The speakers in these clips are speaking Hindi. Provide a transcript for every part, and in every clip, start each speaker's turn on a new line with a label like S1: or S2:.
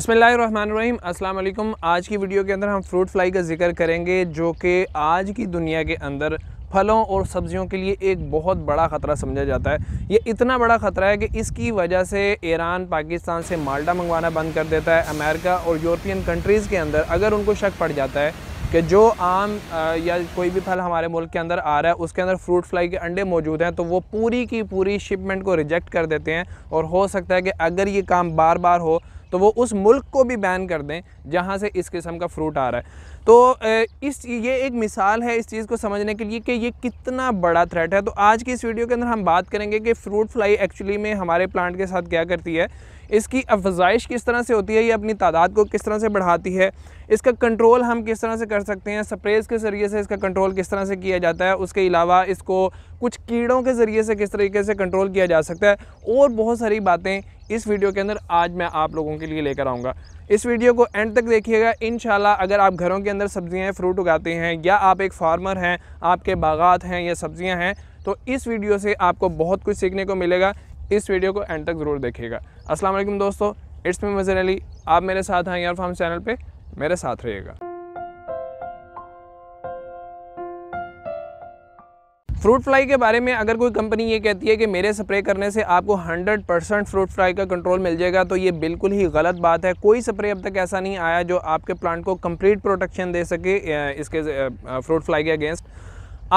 S1: अस्सलाम वालेकुम आज की वीडियो के अंदर हम फ्रूट फ्लाई का जिक्र करेंगे जो कि आज की दुनिया के अंदर फलों और सब्जियों के लिए एक बहुत बड़ा ख़तरा समझा जाता है ये इतना बड़ा ख़तरा है कि इसकी वजह से ईरान पाकिस्तान से माल्टा मंगवाना बंद कर देता है अमेरिका और यूरोपियन कंट्रीज़ के अंदर अगर उनको शक पड़ जाता है कि जो आम या कोई भी फल हमारे मुल्क के अंदर आ रहा है उसके अंदर फ्रूट फ्लाई के अंडे मौजूद हैं तो वो पूरी की पूरी शिपमेंट को रिजेक्ट कर देते हैं और हो सकता है कि अगर ये काम बार बार हो तो वो उस मुल्क को भी बैन कर दें जहाँ से इस किस्म का फ्रूट आ रहा है तो इस ये एक मिसाल है इस चीज़ को समझने के लिए कि ये कितना बड़ा थ्रेट है तो आज की इस वीडियो के अंदर हम बात करेंगे कि फ्रूट फ्लाई एक्चुअली में हमारे प्लांट के साथ क्या करती है इसकी अफजाइश किस तरह से होती है या अपनी तादाद को किस तरह से बढ़ाती है इसका कंट्रोल हम किस तरह से कर सकते हैं स्प्रेज के ज़रिए से इसका कंट्रोल किस तरह से किया जाता है उसके अलावा इसको कुछ कीड़ों के ज़रिए से किस तरीके से कंट्रोल किया जा सकता है और बहुत सारी बातें इस वीडियो के अंदर आज मैं आप लोगों के लिए लेकर आऊँगा इस वीडियो को एंड तक देखिएगा इन अगर आप घरों के अंदर सब्ज़ियाँ फ्रूट उगाते हैं या आप एक फार्मर हैं आपके बागात हैं या सब्ज़ियाँ हैं तो इस वीडियो से आपको बहुत कुछ सीखने को मिलेगा इस वीडियो को एंड तक ज़रूर देखिएगा अस्सलाम वालेकुम दोस्तों इट्स में मज़र अली आप मेरे साथ हैं यार फार्म चैनल पे मेरे साथ रहिएगा फ्रूट फ्लाई के बारे में अगर कोई कंपनी ये कहती है कि मेरे स्प्रे करने से आपको 100 परसेंट फ्रूट फ्लाई का कंट्रोल मिल जाएगा तो ये बिल्कुल ही गलत बात है कोई स्प्रे अब तक ऐसा नहीं आया जो आपके प्लांट को कंप्लीट प्रोटेक्शन दे सके इसके फ्रूट फ्लाई के अगेंस्ट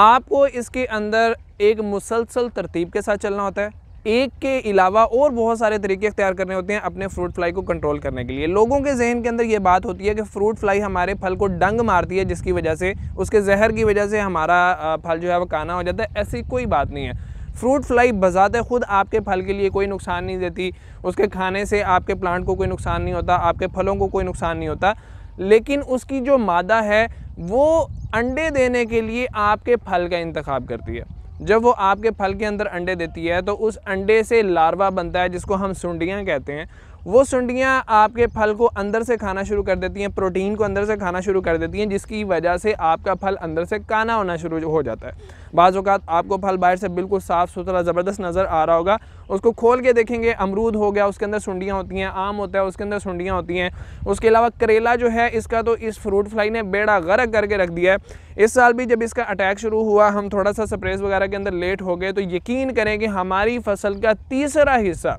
S1: आपको इसके अंदर एक मुसलसल तरतीब के साथ चलना होता है एक के अलावा और बहुत सारे तरीके अख्तियार करने होते हैं अपने फ्रूट फ्लाई को कंट्रोल करने के लिए लोगों के जहन के अंदर ये बात होती है कि फ्रूट फ्लाई हमारे फल को डंग मारती है जिसकी वजह से उसके जहर की वजह से हमारा फल जो है वो काना हो जाता है ऐसी कोई बात नहीं है फ्रूट फ्लाई बजाते खुद आपके फल के लिए कोई नुकसान नहीं देती उसके खाने से आपके प्लांट को कोई नुकसान नहीं होता आपके फलों को कोई नुकसान नहीं होता लेकिन उसकी जो मादा है वो अंडे देने के लिए आपके फल का इंतखब करती है जब वो आपके फल के अंदर अंडे देती है तो उस अंडे से लार्वा बनता है जिसको हम सुंडियाँ कहते हैं वो सुंडियाँ आपके फल को अंदर से खाना शुरू कर देती हैं प्रोटीन को अंदर से खाना शुरू कर देती हैं जिसकी वजह से आपका फल अंदर से काना होना शुरू हो जाता है बाज़ात आपको फल बाहर से बिल्कुल साफ़ सुथरा ज़बरदस्त नज़र आ रहा होगा उसको खोल के देखेंगे अमरूद हो गया उसके अंदर सुंडियाँ होती हैं आम होता है उसके अंदर सुंडियाँ होती हैं उसके अलावा करेला जो है इसका तो इस फ्रूट फ्लाई ने बेड़ा गर्क करके रख दिया है इस साल भी जब इसका अटैक शुरू हुआ हम थोड़ा सा स्प्रेस वगैरह के अंदर लेट हो गए तो यकीन करें कि हमारी फसल का तीसरा हिस्सा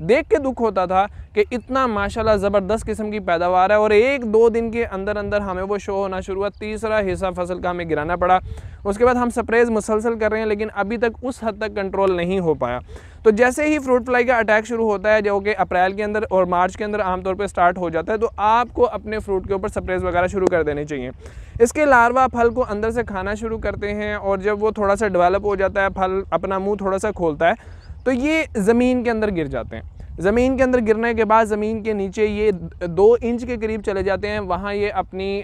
S1: देख के दुख होता था कि इतना माशाल्लाह ज़बरदस्त किस्म की पैदावार है और एक दो दिन के अंदर अंदर हमें वो शो होना शुरू हुआ तीसरा हिस्सा फसल का हमें गिराना पड़ा उसके बाद हम स्प्रेज मुसलसल कर रहे हैं लेकिन अभी तक उस हद तक कंट्रोल नहीं हो पाया तो जैसे ही फ्रूट फ्लाई का अटैक शुरू होता है जो कि अप्रैल के अंदर और मार्च के अंदर आमतौर पर स्टार्ट हो जाता है तो आपको अपने फ्रूट के ऊपर स्प्रेज वगैरह शुरू कर देने चाहिए इसके लार्वा फल को अंदर से खाना शुरू करते हैं और जब वो थोड़ा सा डेवलप हो जाता है फल अपना मुँह थोड़ा सा खोलता है तो ये ज़मीन के अंदर गिर जाते हैं ज़मीन के अंदर गिरने के बाद ज़मीन के नीचे ये दो इंच के करीब चले जाते हैं वहाँ ये अपनी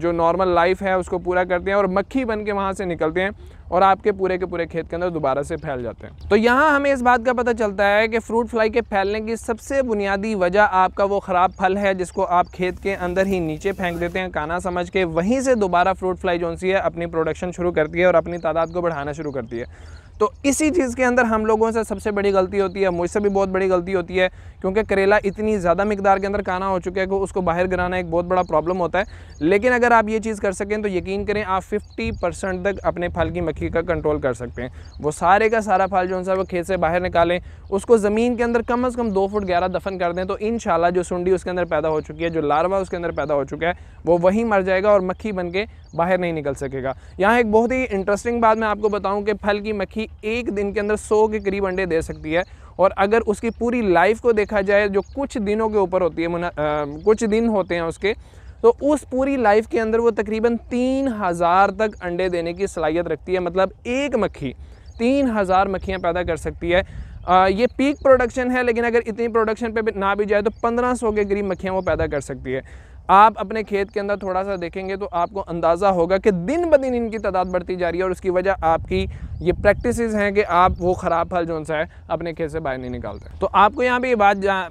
S1: जो नॉर्मल लाइफ है उसको पूरा करते हैं और मक्खी बन के वहाँ से निकलते हैं और आपके पूरे के पूरे खेत के अंदर दोबारा से फैल जाते हैं तो यहाँ हमें इस बात का पता चलता है कि फ्रूट फ्लाई के फैलने की सबसे बुनियादी वजह आपका वो ख़राब फल है जिसको आप खेत के अंदर ही नीचे फेंक देते हैं काना समझ के वहीं से दोबारा फ्रूट फ्लाई जो सी है अपनी प्रोडक्शन शुरू करती है और अपनी तादाद को बढ़ाना शुरू करती है तो इसी चीज़ के अंदर हम लोगों से सबसे बड़ी गलती होती है मुझसे भी बहुत बड़ी गलती होती है क्योंकि करेला इतनी ज़्यादा मकदार के अंदर खाना हो चुका है कि उसको बाहर गिराना एक बहुत बड़ा प्रॉब्लम होता है लेकिन अगर आप ये चीज़ कर सकें तो यकीन करें आप फिफ्टी तक अपने फल की मक्खी का कंट्रोल कर सकते हैं वो सारे का सारा फल जो है वो खेत से बाहर निकालें उसको ज़मीन के अंदर कम अज़ कम दो फुट ग्यारह दफन कर दें तो इन जो सुंडी उसके अंदर पैदा हो चुकी है जो लार्वा उसके अंदर पैदा हो चुका है वो वहीं मर जाएगा और मक्खी बन के बाहर नहीं निकल सकेगा यहाँ एक बहुत ही इंटरेस्टिंग बात मैं आपको बताऊँ कि फल की मक्खी एक दिन के अंदर सौ के करीब अंडे दे सकती है और अगर उसकी पूरी लाइफ को देखा जाए जो कुछ दिनों के ऊपर होती है आ, कुछ दिन होते हैं उसके तो उस पूरी लाइफ के अंदर वो तकरीबन तीन हज़ार तक अंडे देने की सलाहियत रखती है मतलब एक मक्खी तीन हज़ार मक्खियाँ पैदा कर सकती है आ, ये पीक प्रोडक्शन है लेकिन अगर इतनी प्रोडक्शन पे ना भी जाए तो पंद्रह सौ के करीब मक्खियाँ वो पैदा कर सकती है आप अपने खेत के अंदर थोड़ा सा देखेंगे तो आपको अंदाज़ा होगा कि दिन ब दिन इनकी तादाद बढ़ती जा रही है और उसकी वजह आपकी ये प्रैक्टिस हैं कि आप वो ख़राब फल जो सा है अपने खेत से बाहर नहीं निकालते तो आपको यहाँ पे ये बात जा, आ,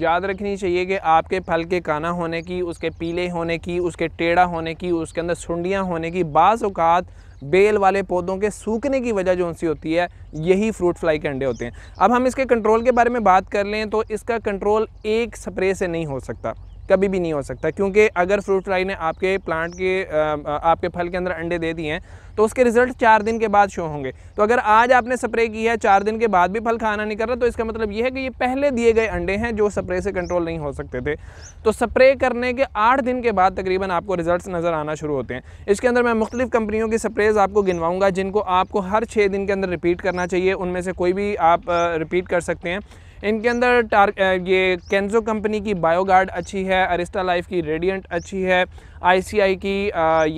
S1: याद रखनी चाहिए कि आपके फल के काना होने की उसके पीले होने की उसके टेढ़ा होने की उसके अंदर सुंडियाँ होने की बाजात बेल वाले पौधों के सूखने की वजह जो सी होती है यही फ्रूट फ्लाई के अंडे होते हैं अब हम इसके कंट्रोल के बारे में बात कर लें तो इसका कंट्रोल एक स्प्रे से नहीं हो सकता कभी भी नहीं हो सकता क्योंकि अगर फ्रूट फ्लाई ने आपके प्लांट के आपके फल के अंदर अंडे दे दिए हैं तो उसके रिजल्ट चार दिन के बाद शो होंगे तो अगर आज आपने स्प्रे की है चार दिन के बाद भी फल खाना नहीं कर रहा तो इसका मतलब ये है कि ये पहले दिए गए अंडे हैं जो स्प्रे से कंट्रोल नहीं हो सकते थे तो स्प्रे करने के आठ दिन के बाद तकरीबन आपको रिजल्ट नज़र आना शुरू होते हैं इसके अंदर मैं मुख्तलिफ कंपनियों की स्प्रेज आपको गिनवाऊँगा जिनको आपको हर छः दिन के अंदर रिपीट करना चाहिए उनमें से कोई भी आप रिपीट कर सकते हैं इनके अंदर ये कैंजो कंपनी की बायोगार्ड अच्छी है अरिस्टा लाइफ की रेडियंट अच्छी है आईसीआई की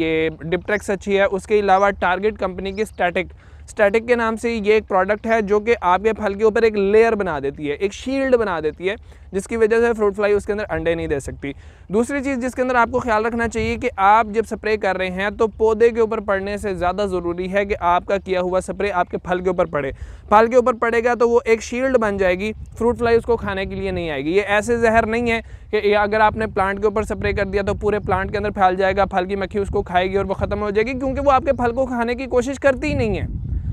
S1: ये डिप्टेक्स अच्छी है उसके अलावा टारगेट कंपनी की स्टैटिक स्टैटिक के नाम से ये एक प्रोडक्ट है जो कि आपके फल के ऊपर एक लेयर बना देती है एक शील्ड बना देती है जिसकी वजह से फ्रूट फ्लाई उसके अंदर अंडे नहीं दे सकती दूसरी चीज़ जिसके अंदर आपको ख्याल रखना चाहिए कि आप जब स्प्रे कर रहे हैं तो पौधे के ऊपर पड़ने से ज़्यादा ज़रूरी है कि आपका किया हुआ स्प्रे आपके फल के ऊपर पड़े फल के ऊपर पड़ेगा तो वो एक शील्ड बन जाएगी फ्रूट फ्लाई उसको खाने के लिए नहीं आएगी ये ऐसे जहर नहीं है कि अगर आपने प्लांट के ऊपर स्प्रे कर दिया तो पूरे प्लांट के अंदर फैल जाएगा फल की मक्खी उसको खाएगी और वो ख़त्म हो जाएगी क्योंकि वो आपके फल को खाने की कोशिश करती ही नहीं है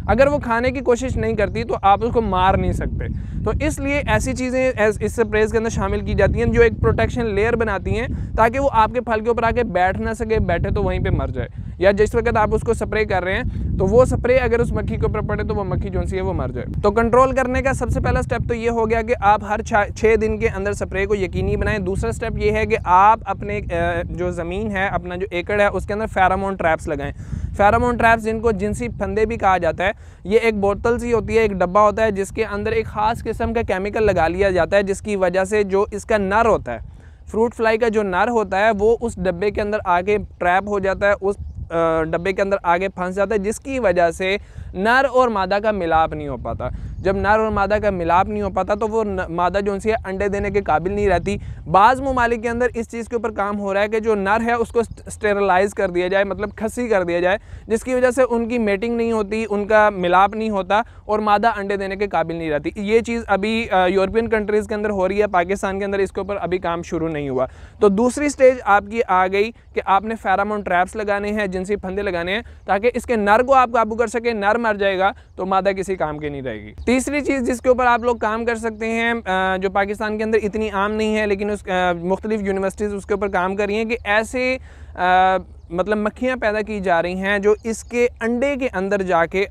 S1: अगर वो खाने की कोशिश नहीं करती तो आप उसको मार नहीं सकते तो इसलिए ऐसी चीज़ें इस स्प्रेज के अंदर शामिल की जाती हैं जो एक प्रोटेक्शन लेयर बनाती हैं ताकि वो आपके फल के ऊपर आके बैठ ना सके बैठे तो वहीं पर मर जाए या जिस वक्त आप उसको स्प्रे कर रहे हैं तो वो स्प्रे अगर उस मक्खी के ऊपर पड़े तो वो मक्खी जो सी है वो मर जाए तो कंट्रोल करने का सबसे पहला स्टेप तो ये हो गया कि आप हर छः दिन के अंदर स्प्रे को यकीनी बनाएं दूसरा स्टेप ये है कि आप अपने जो ज़मीन है अपना जो एकड़ है उसके अंदर फेरामोन ट्रैप्स लगाएं फेरामोन ट्रैप्स जिनको जिनसी फंदे भी कहा जाता है ये एक बोतल सी होती है एक डब्बा होता है जिसके अंदर एक ख़ास किस्म का केमिकल लगा लिया जाता है जिसकी वजह से जो इसका नर होता है फ्रूट फ्लाई का जो नर होता है वो उस डब्बे के अंदर आगे ट्रैप हो जाता है उस डब्बे के अंदर आगे फंस जाता है जिसकी वजह से नर और मादा का मिलाप नहीं हो पाता जब नर और मादा का मिलाप नहीं हो पाता तो वो मादा जो है अंडे देने के काबिल नहीं रहती बाज़ ममालिक के अंदर इस चीज़ के ऊपर काम हो रहा है कि जो नर है उसको स्टेरलाइज कर दिया जाए मतलब खसी कर दिया जाए जिसकी वजह से उनकी मेटिंग नहीं होती उनका मिलाप नहीं होता और मादा अंडे देने के काबिल नहीं रहती ये चीज़ अभी यूरोपियन कंट्रीज़ के अंदर हो रही है पाकिस्तान के अंदर इसके ऊपर अभी काम शुरू नहीं हुआ तो दूसरी स्टेज आपकी आ गई कि आपने फेरामोन ट्रैप्स लगाने हैं जिनसी फंदे लगाने हैं ताकि इसके नर को आप काबू कर सके नर मर जाएगा तो मादा किसी काम की नहीं रहेगी तीसरी चीज़ जिसके ऊपर आप लोग काम कर सकते हैं जो पाकिस्तान के अंदर इतनी आम नहीं है लेकिन उस मुख्तलिफ़ यूनिवर्सिटीज़ उसके ऊपर काम कर रही हैं कि ऐसे आ, मतलब मक्खियाँ पैदा की जा रही हैं जो इसके अंडे के अंदर जाके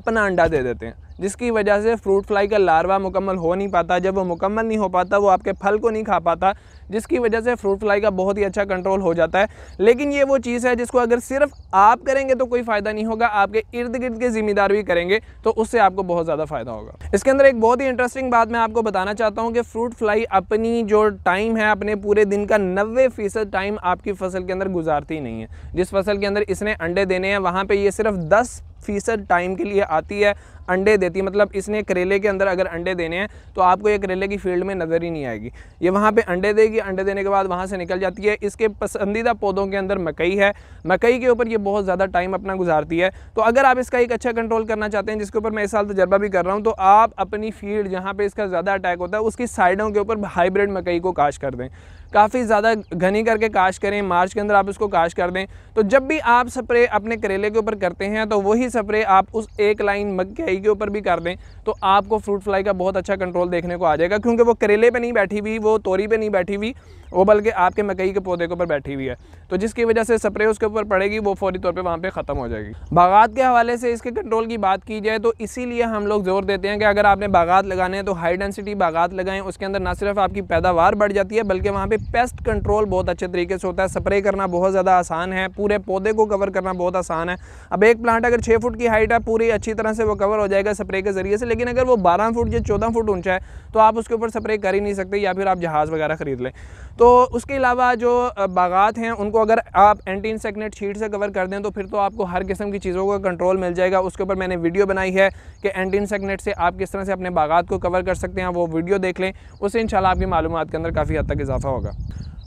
S1: अपना अंडा दे देते हैं जिसकी वजह से फ्रूट फ्लाई का लार्वा मुकम्मल हो नहीं पाता जब वो मुकम्मल नहीं हो पाता वो आपके फल को नहीं खा पाता जिसकी वजह से फ्रूट फ्लाई का बहुत ही अच्छा कंट्रोल हो जाता है लेकिन ये वो चीज़ है जिसको अगर सिर्फ आप करेंगे तो कोई फ़ायदा नहीं होगा आपके इर्द गिर्द के जिम्मेदार भी करेंगे तो उससे आपको बहुत ज़्यादा फ़ायदा होगा इसके अंदर एक बहुत ही इंटरेस्टिंग बात मैं आपको बताना चाहता हूँ कि फ्रूट फ्लाई अपनी जो टाइम है अपने पूरे दिन का नब्बे फीसद टाइम आपकी फसल के अंदर गुजारती नहीं है जिस फसल के अंदर इसने अंडे देने हैं वहाँ पर ये सिर्फ दस फ़ीसद टाइम के लिए आती है अंडे देती है मतलब इसने करेले के अंदर अगर अंडे देने हैं तो आपको ये करेले की फील्ड में नज़र ही नहीं आएगी ये वहाँ पे अंडे देगी अंडे देने के बाद वहाँ से निकल जाती है इसके पसंदीदा पौधों के अंदर मकई है मकई के ऊपर ये बहुत ज़्यादा टाइम अपना गुजारती है तो अगर आप इसका एक अच्छा कंट्रोल करना चाहते हैं जिसके ऊपर मैं इस साल तजर्बा भी कर रहा हूँ तो आप अपनी फील्ड जहाँ पर इसका ज़्यादा अटैक होता है उसकी साइडों के ऊपर हाईब्रिड मकई को काश कर दें काफ़ी ज़्यादा घनी करके काश करें मार्च के अंदर आप इसको काश कर दें तो जब भी आप स्प्रे अपने करेले के ऊपर करते हैं तो वही स्प्रे आप उस एक लाइन मकई के ऊपर भी कर दें तो आपको फ्रूट फ्लाई का बहुत अच्छा कंट्रोल देखने को आ जाएगा क्योंकि वो करेले पर नहीं बैठी हुई वो तोरी पर नहीं बैठी हुई वो बल्कि आपके मकई के पौधे के ऊपर बैठी हुई है तो जिसकी वजह से स्प्रे उसके ऊपर पड़ेगी वो फौरी तौर पर वहाँ पर ख़त्म हो जाएगी बागात के हवाले से इसके कंट्रोल की बात की जाए तो इसीलिए हम लोग जोर देते हैं कि अगर आपने बागात लगाने हैं तो हाई डेंसिटी बागात लगाएं उसके अंदर ना सिर्फ आपकी पैदावार बढ़ जाती है बल्कि वहाँ पर पेस्ट कंट्रोल बहुत अच्छे तरीके से होता है स्प्रे करना बहुत ज़्यादा आसान है पूरे पौधे को कवर करना बहुत आसान है अब एक प्लांट अगर छः फुट की हाइट है पूरी अच्छी तरह से वो कवर हो जाएगा स्प्रे के ज़रिए से लेकिन अगर वो बारह फुट या चौदह फुट ऊंचा है तो आप उसके ऊपर स्प्रे कर ही नहीं सकते या फिर आप जहाज़ वगैरह ख़रीद लें तो तो उसके अलावा जो बागात हैं उनको अगर आप एंटी इंसेक्नेट शीट से कवर कर दें तो फिर तो आपको हर किस्म की चीज़ों का कंट्रोल मिल जाएगा उसके ऊपर मैंने वीडियो बनाई है कि एंटी इंसेक्नेट से आप किस तरह से अपने बागात को कवर कर सकते हैं वो वीडियो देख लें उससे इन आपकी मालूम के अंदर काफ़ी हद तक इजाफा होगा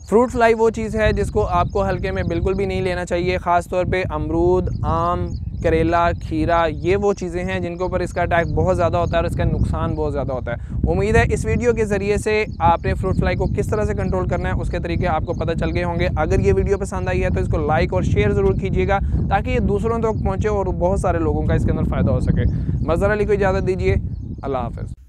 S1: फ्रूट फ्लाई वो चीज़ है जिसको आपको हल्के में बिल्कुल भी नहीं लेना चाहिए ख़ास तौर पे अमरूद आम करेला खीरा ये वो चीज़ें हैं जिनके ऊपर इसका अटैक बहुत ज़्यादा होता है और इसका नुकसान बहुत ज़्यादा होता है उम्मीद है इस वीडियो के ज़रिए से आपने फ्रूट फ्लाई को किस तरह से कंट्रोल करना है उसके तरीके आपको पता चल गए होंगे अगर ये वीडियो पसंद आई है तो इसको लाइक और शेयर ज़रूर कीजिएगा ताकि ये दूसरों तक तो पहुँचे और बहुत सारे लोगों का इसके अंदर फ़ायदा हो सके मजर अली को इजाज़त दीजिए अल्लाह हाफ़